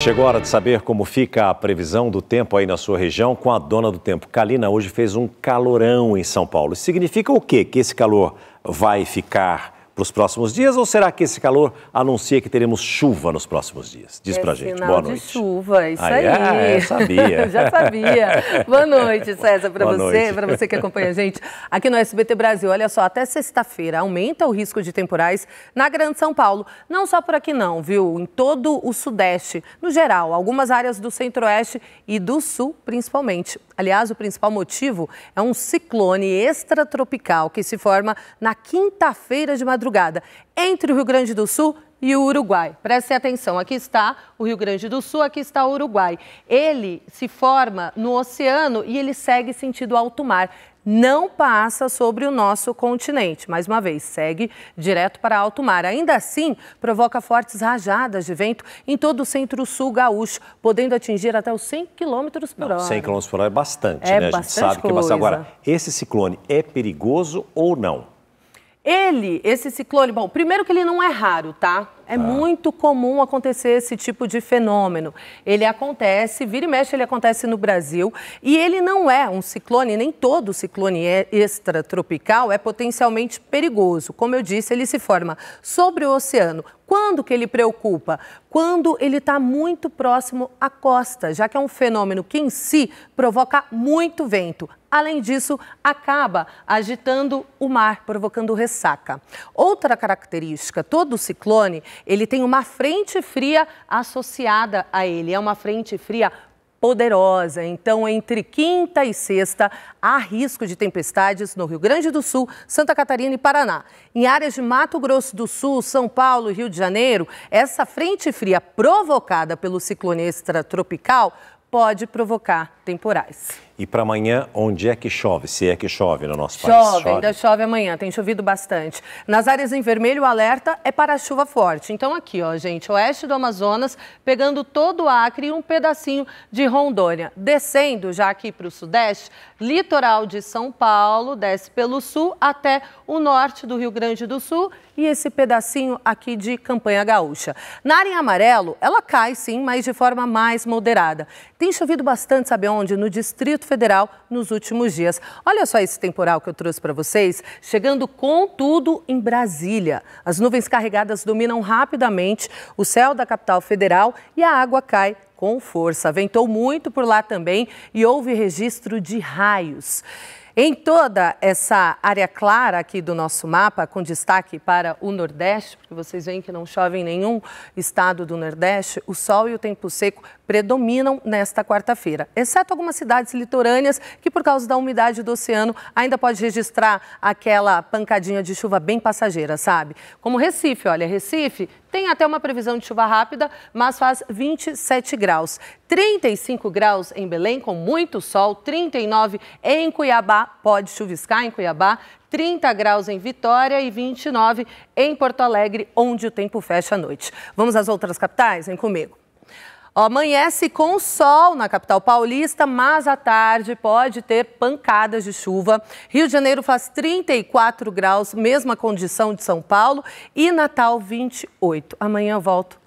Chegou a hora de saber como fica a previsão do tempo aí na sua região com a dona do tempo. Kalina hoje fez um calorão em São Paulo. Significa o quê? Que esse calor vai ficar para os próximos dias ou será que esse calor anuncia que teremos chuva nos próximos dias? Diz é pra gente. Boa noite. De chuva, isso ah, aí. É, eu sabia. Já sabia. Boa noite, César, para você, para você que acompanha a gente aqui no SBT Brasil. Olha só, até sexta-feira aumenta o risco de temporais na Grande São Paulo. Não só por aqui não, viu? Em todo o sudeste, no geral, algumas áreas do centro-oeste e do sul, principalmente. Aliás, o principal motivo é um ciclone extratropical que se forma na quinta-feira de madrugada entre o Rio Grande do Sul e o Uruguai. Preste atenção, aqui está o Rio Grande do Sul, aqui está o Uruguai. Ele se forma no oceano e ele segue sentido alto mar. Não passa sobre o nosso continente. Mais uma vez, segue direto para alto mar. Ainda assim, provoca fortes rajadas de vento em todo o centro-sul gaúcho, podendo atingir até os 100 km por Não, hora. 100 km por hora é bastante, é né? Bastante a gente sabe coisa. que é bastante. Agora, esse ciclone é perigoso ou não? Ele, esse ciclone, bom, primeiro que ele não é raro, tá? É ah. muito comum acontecer esse tipo de fenômeno. Ele acontece, vira e mexe, ele acontece no Brasil. E ele não é um ciclone, nem todo ciclone é extratropical é potencialmente perigoso. Como eu disse, ele se forma sobre o oceano. Quando que ele preocupa? Quando ele está muito próximo à costa, já que é um fenômeno que em si provoca muito vento. Além disso, acaba agitando o mar, provocando ressaca. Outra característica, todo ciclone, ele tem uma frente fria associada a ele. É uma frente fria poderosa. Então, entre quinta e sexta, há risco de tempestades no Rio Grande do Sul, Santa Catarina e Paraná. Em áreas de Mato Grosso do Sul, São Paulo e Rio de Janeiro, essa frente fria provocada pelo ciclone extratropical pode provocar temporais. E para amanhã, onde é que chove? Se é que chove no nosso chove, país? Chove, ainda chove amanhã, tem chovido bastante. Nas áreas em vermelho, o alerta é para chuva forte. Então aqui, ó, gente, oeste do Amazonas, pegando todo o Acre e um pedacinho de Rondônia. Descendo já aqui para o sudeste, litoral de São Paulo, desce pelo sul até o norte do Rio Grande do Sul e esse pedacinho aqui de Campanha Gaúcha. Na área em amarelo, ela cai sim, mas de forma mais moderada. Tem chovido bastante, sabe onde? No Distrito Federal nos últimos dias. Olha só esse temporal que eu trouxe para vocês, chegando com tudo em Brasília. As nuvens carregadas dominam rapidamente o céu da capital federal e a água cai com força. Ventou muito por lá também e houve registro de raios. Em toda essa área clara aqui do nosso mapa, com destaque para o Nordeste, porque vocês veem que não chove em nenhum estado do Nordeste, o sol e o tempo seco predominam nesta quarta-feira, exceto algumas cidades litorâneas que, por causa da umidade do oceano, ainda pode registrar aquela pancadinha de chuva bem passageira, sabe? Como Recife, olha, Recife tem até uma previsão de chuva rápida, mas faz 27 graus. 35 graus em Belém, com muito sol. 39 em Cuiabá, pode chuviscar em Cuiabá. 30 graus em Vitória e 29 em Porto Alegre, onde o tempo fecha à noite. Vamos às outras capitais? Vem comigo. Amanhece com sol na capital paulista, mas à tarde pode ter pancadas de chuva. Rio de Janeiro faz 34 graus, mesma condição de São Paulo, e Natal 28. Amanhã eu volto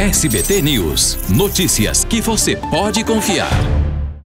SBT News. Notícias que você pode confiar.